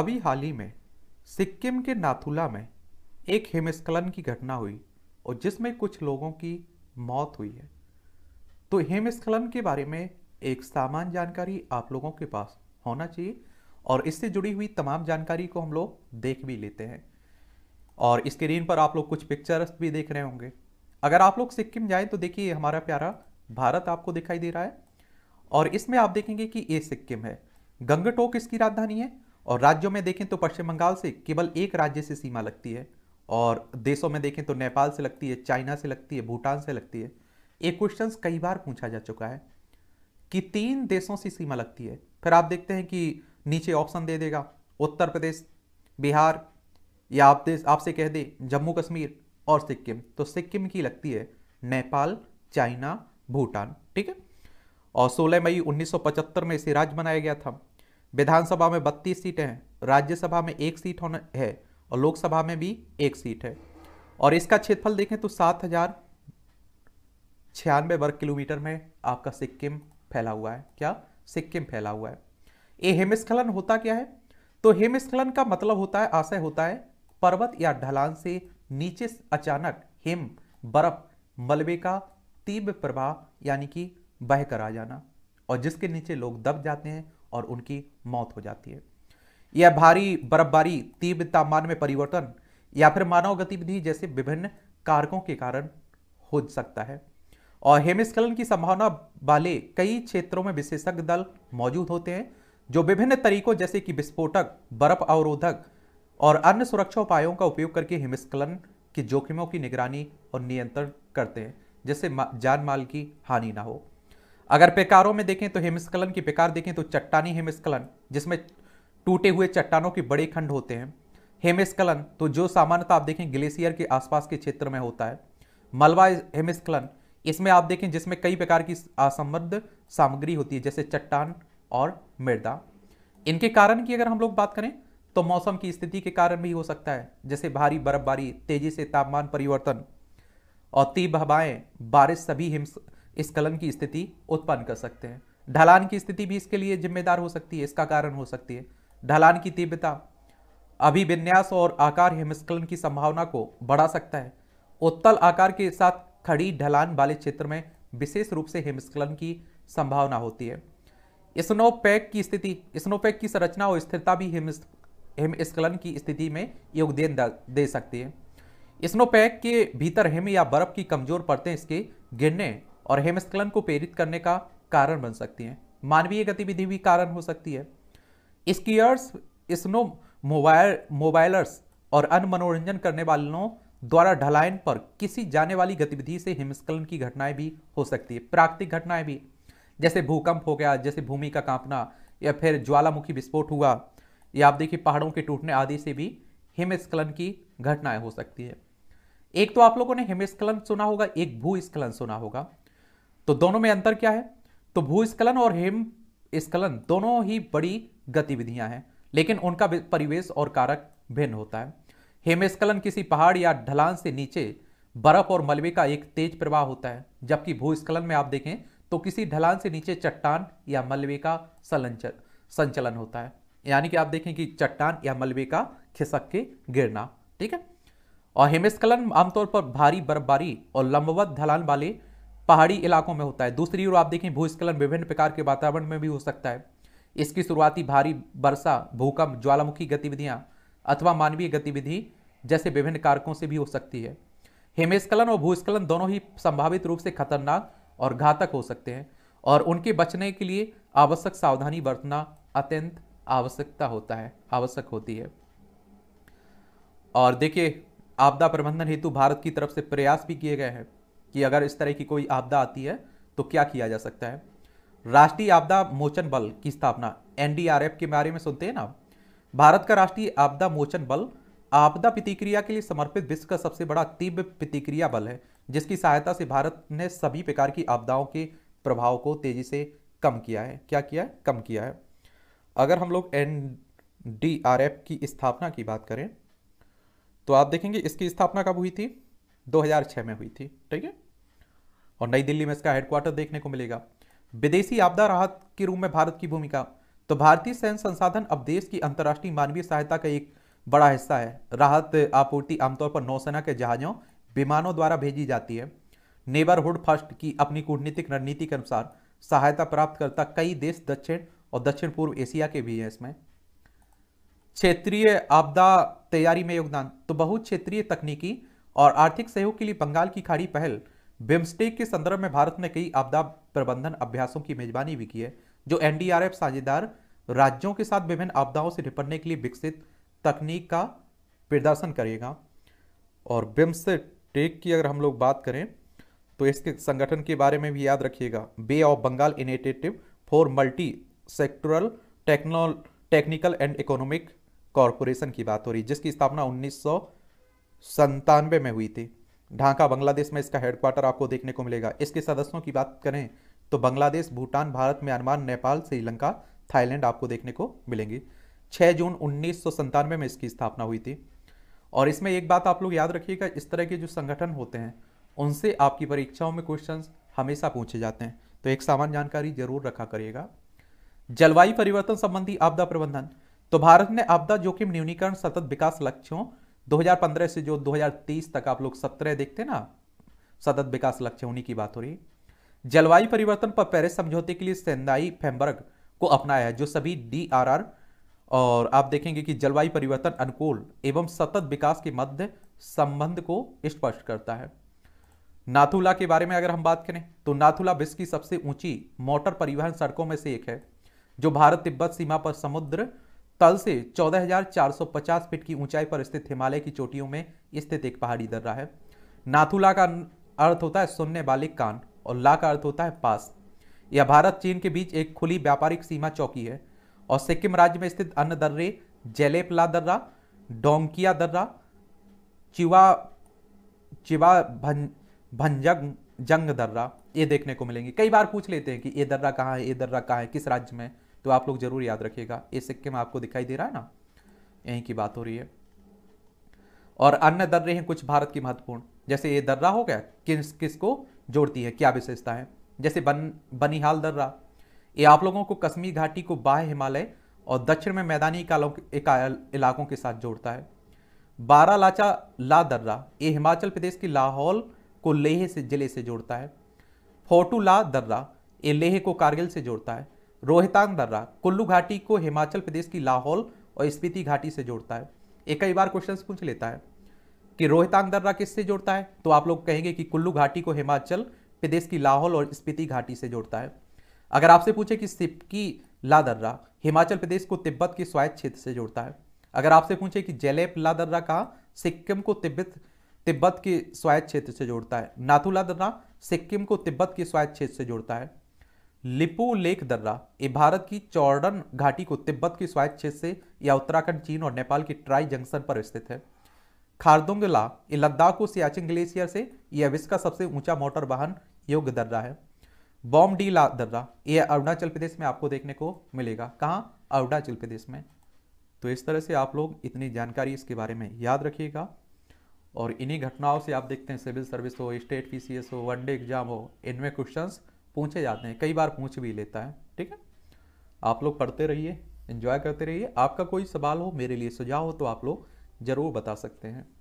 अभी हाल ही में सिक्किम के नाथुला में एक हिमस्खलन की घटना हुई और जिसमें कुछ लोगों की मौत हुई है तो हिमस्खलन के बारे में एक सामान्य जानकारी आप लोगों के पास होना चाहिए और इससे जुड़ी हुई तमाम जानकारी को हम लोग देख भी लेते हैं और स्क्रीन पर आप लोग कुछ पिक्चर्स भी देख रहे होंगे अगर आप लोग सिक्किम जाए तो देखिए हमारा प्यारा भारत आपको दिखाई दे रहा है और इसमें आप देखेंगे कि ये सिक्किम है गंगटोक इसकी राजधानी है और राज्यों में देखें तो पश्चिम बंगाल से केवल एक राज्य से सीमा लगती है और देशों में देखें तो नेपाल से लगती है चाइना से लगती है भूटान से लगती है ये क्वेश्चन कई बार पूछा जा चुका है कि तीन देशों से सीमा लगती है फिर आप देखते हैं कि नीचे ऑप्शन दे देगा उत्तर प्रदेश बिहार या आप देश आपसे कह दे जम्मू कश्मीर और सिक्किम तो सिक्किम की लगती है नेपाल चाइना भूटान ठीक है और 16 मई 1975 में इसे राज्य बनाया गया था विधानसभा में बत्तीस सीटें हैं राज्यसभा में एक सीट होना है और लोकसभा में भी एक सीट है और इसका क्षेत्रफल देखें तो सात हजार छियानवे वर्ग किलोमीटर में आपका सिक्किम फैला हुआ है क्या सिक्किम फैला हुआ है ये हिमस्खलन होता क्या है तो हिमस्खलन का मतलब होता है आशय होता है पर्वत या ढलान से नीचे अचानक हिम बर्फ मलबे का तीव्र प्रवाह यानी कि बह कर आ जाना और जिसके नीचे लोग दब जाते हैं और उनकी मौत हो जाती है यह भारी बर्फबारी तीव्र तापमान में परिवर्तन या फिर मानव गतिविधि जैसे विभिन्न कारकों के कारण हो सकता है और हेमिस्खलन की संभावना वाले कई क्षेत्रों में विशेषज्ञ दल मौजूद होते हैं जो विभिन्न तरीकों जैसे कि विस्फोटक बर्फ अवरोधक और अन्य सुरक्षा उपायों का उपयोग करके हिमस्खलन के जोखिमों की निगरानी और नियंत्रण करते हैं जिससे जान माल की हानि ना हो अगर पेकारों में देखें तो हिमस्खलन की पेकार देखें तो चट्टानी हिमस्खलन जिसमें टूटे हुए चट्टानों के बड़े खंड होते हैं हिमस्खलन तो जो सामान्यतः आप देखें ग्लेशियर के आसपास के क्षेत्र में होता है मलबा हिमस्खलन इसमें आप देखें जिसमें कई प्रकार की असमृद्ध सामग्री होती है जैसे चट्टान और मृदा इनके कारण की अगर हम लोग बात करें तो मौसम की स्थिति के कारण भी हो सकता है जैसे भारी बर्फबारी तेजी से तापमान परिवर्तन और तीव्र हवाएं बारिश सभी हिमस्खलन इस की स्थिति उत्पन्न कर सकते हैं ढलान की स्थिति भी इसके लिए जिम्मेदार हो सकती है इसका कारण हो सकती है ढलान की तीव्रता अभिविन्यास और आकार हिमस्खलन की संभावना को बढ़ा सकता है उत्तल आकार के साथ खड़ी ढलान वाले क्षेत्र में विशेष रूप से हिमस्खलन की संभावना होती है स्नोपैक की स्थिति स्नोपैक की संरचना और स्थिरता भी हिम हिमस्खलन की स्थिति में योगदान दे सकती है स्नोपैक के भीतर हिम या बर्फ की कमजोर परतें इसके गिरने और हिमस्खलन को प्रेरित करने का कारण बन सकती हैं मानवीय गतिविधि भी कारण हो सकती है स्कीयर्स स्नो मोबाइल मोबाइलर्स और अन्य मनोरंजन करने वालों द्वारा ढलाइन पर किसी जाने वाली गतिविधि से हिमस्खलन की घटनाएं भी हो सकती है प्राकृतिक घटनाएं भी जैसे भूकंप हो गया जैसे भूमि का कांपना या फिर ज्वालामुखी विस्फोट हुआ या आप देखिए पहाड़ों के टूटने आदि से भी हिमस्खलन की घटनाएं हो सकती है एक तो आप लोगों ने हिमस्खलन सुना होगा एक भूस्खलन सुना होगा तो दोनों में अंतर क्या है तो भूस्खलन और हिम स्खलन दोनों ही बड़ी गतिविधियां हैं लेकिन उनका परिवेश और कारक भिन्न होता है हिमस्खलन किसी पहाड़ या ढलान से नीचे बर्फ और मलबे का एक तेज प्रवाह होता है जबकि भूस्खलन में आप देखें तो किसी ढलान से नीचे चट्टान या मलबे का संचलन होता है यानी कि आप देखें कि चट्टान या मलबे का खिसक के गिरना ठीक है और हिमस्खलन आमतौर पर भारी बर्फबारी और लंबवत ढलान वाले पहाड़ी इलाकों में होता है दूसरी ओर आप देखें भूस्खलन विभिन्न प्रकार के वातावरण में भी हो सकता है इसकी शुरुआती भारी वर्षा भूकंप ज्वालामुखी गतिविधियां अथवा मानवीय गतिविधि जैसे विभिन्न कारकों से भी हो सकती है हिमस्खलन और भूस्खलन दोनों ही संभावित रूप से खतरनाक और घातक हो सकते हैं और उनके बचने के लिए आवश्यक सावधानी बरतना अत्यंत आवश्यकता होता है आवश्यक होती है और देखिए आपदा प्रबंधन हेतु भारत की तरफ से प्रयास भी किए गए हैं कि अगर इस तरह की कोई आपदा आती है तो क्या किया जा सकता है राष्ट्रीय आपदा मोचन बल की स्थापना एनडीआरएफ के बारे में सुनते हैं ना भारत का राष्ट्रीय आपदा मोचन बल आपदा प्रतिक्रिया के लिए समर्पित विश्व का सबसे बड़ा तीव्र प्रतिक्रिया बल है जिसकी सहायता से भारत ने सभी प्रकार की आपदाओं के प्रभाव को तेजी से कम किया है क्या किया है कम किया है अगर हम लोग एन की स्थापना की बात करें तो आप देखेंगे इसकी स्थापना कब हुई थी 2006 में हुई थी ठीक है और नई दिल्ली में इसका हेडक्वार्टर देखने को मिलेगा विदेशी आपदा राहत के रूप में भारत की भूमिका तो भारतीय सैन्य संसाधन अब देश की अंतर्राष्ट्रीय मानवीय सहायता का एक बड़ा हिस्सा है राहत आपूर्ति आमतौर पर नौसेना के जहाजों विमानों द्वारा भेजी जाती है नेबरहुड फर्स्ट की अपनी कूटनीतिक रणनीति के अनुसार सहायता प्राप्त करता कई देश दक्षिण और दक्षिण पूर्व एशिया के भी हैं इसमें क्षेत्रीय आपदा तैयारी में योगदान तो बहुत क्षेत्रीय तकनीकी और आर्थिक सहयोग के लिए बंगाल की खाड़ी पहल बिम्स्टेक के संदर्भ में भारत ने कई आपदा प्रबंधन अभ्यासों की मेजबानी भी की है जो एनडीआरएफ साझेदार राज्यों के साथ विभिन्न आपदाओं से निपटने के लिए विकसित तकनीक का प्रदर्शन करेगा और बिम्स टेक की अगर हम लोग बात करें तो इसके संगठन के बारे में भी याद रखिएगा bay of Bengal initiative for multi sectoral techno technical and economic corporation की बात हो रही है जिसकी स्थापना उन्नीस संतानवे में हुई थी ढाका बांग्लादेश में इसका हेडक्वार्टर आपको देखने को मिलेगा इसके सदस्यों की बात करें तो बांग्लादेश भूटान भारत म्यांमार नेपाल श्रीलंका थाईलैंड आपको देखने को मिलेंगी 6 जून उन्नीस में इसकी स्थापना हुई थी और इसमें एक बात आप लोग याद रखिएगा इस तरह के जो संगठन होते हैं उनसे आपकी परीक्षाओं में क्वेश्चन हमेशा पूछे जाते हैं तो एक सामान्य जानकारी जरूर रखा करिएगा जलवायु परिवर्तन संबंधी आपदा प्रबंधन तो भारत ने आपदा जोखिम न्यूनीकरण सतत विकास लक्ष्यों 2015 से जो 2030 तक आप लोग सत्रह देखते ना सतत विकास लक्ष्य उन्हीं की बात हो रही जलवायु परिवर्तन पर पेरिस समझौते के लिए सेंदाई फेम्बर्ग को अपनाया है जो सभी डी और आप देखेंगे कि जलवायु परिवर्तन अनुकूल एवं सतत विकास के मध्य संबंध को स्पष्ट करता है नाथुला के बारे में अगर हम बात करें तो नाथुला विश्व की सबसे ऊंची मोटर परिवहन सड़कों में से एक है जो भारत तिब्बत सीमा पर समुद्र तल से 14,450 फीट की ऊंचाई पर स्थित हिमालय की चोटियों में स्थित एक पहाड़ी दर्रा है नाथुला का अर्थ होता है सुनने वाले कान और ला का अर्थ होता है पास यह भारत चीन के बीच एक खुली व्यापारिक सीमा चौकी है और सिक्किम राज्य में स्थित अन्य दर्रे जेलेपला दर्रा डोंकिया दर्रा चिवा चिवा भं, भंजंग जंग दर्रा ये देखने को मिलेंगे कई बार पूछ लेते हैं कि ये दर्रा कहाँ है ये दर्रा कहाँ है किस राज्य में तो आप लोग जरूर याद रखिएगा ये सिक्के में आपको दिखाई दे रहा है ना यहीं की बात हो रही है और अन्य दर्रे हैं कुछ भारत की महत्वपूर्ण जैसे ये दर्रा हो गया किस किस को जोड़ती है क्या विशेषता है जैसे बन बनिहाल दर्रा ये आप लोगों को कश्मीर घाटी को बाह्य हिमालय और दक्षिण में मैदानी इलाकों के साथ जोड़ता है बारा लाचा ला दर्रा ये हिमाचल प्रदेश की लाहौल को लेह से जिले से जोड़ता है फोटू ला दर्रा ये लेह को कारगिल से जोड़ता है रोहतांग दर्रा कुल्लू घाटी को हिमाचल प्रदेश की लाहौल और स्पीति घाटी से जोड़ता है एक कई बार क्वेश्चन पूछ लेता है कि रोहतांग दर्रा किससे जोड़ता है तो आप लोग कहेंगे कि कुल्लू घाटी को हिमाचल प्रदेश की लाहौल और स्पीति घाटी से जोड़ता है अगर आपसे पूछे कि सिपकी ला दर्रा हिमाचल प्रदेश को तिब्बत के स्वायत्त क्षेत्र से जोड़ता है अगर आपसे पूछे कि जेलेप ला दर्रा कहाँ सिक्किम को तिब्बत तिब्बत के स्वायत्त क्षेत्र से जोड़ता है नाथुला दर्रा सिक्किम को तिब्बत के स्वायत्त क्षेत्र से जोड़ता है लिपो लेक दर्रा ये भारत की चौड़न घाटी को तिब्बत की स्वायत्त क्षेत्र से या उत्तराखंड चीन और नेपाल की ट्राई जंक्शन पर स्थित है खारदोंगला ये लद्दाख को सियाचिन ग्लेशियर से यह विश्व का सबसे ऊंचा मोटर वाहन योग्य दर्रा है बॉम डी ला दर्रा ये अरुणाचल प्रदेश में आपको देखने को मिलेगा कहाँ अरुणाचल प्रदेश में तो इस तरह से आप लोग इतनी जानकारी इसके बारे में याद रखिएगा और इन्हीं घटनाओं से आप देखते हैं सिविल सर्विस हो स्टेट पीसीएस हो वनडे एग्जाम हो इनमें क्वेश्चंस पूछे जाते हैं कई बार पूछ भी लेता है ठीक है आप लोग पढ़ते रहिए इंजॉय करते रहिए आपका कोई सवाल हो मेरे लिए सुझाव हो तो आप लोग ज़रूर बता सकते हैं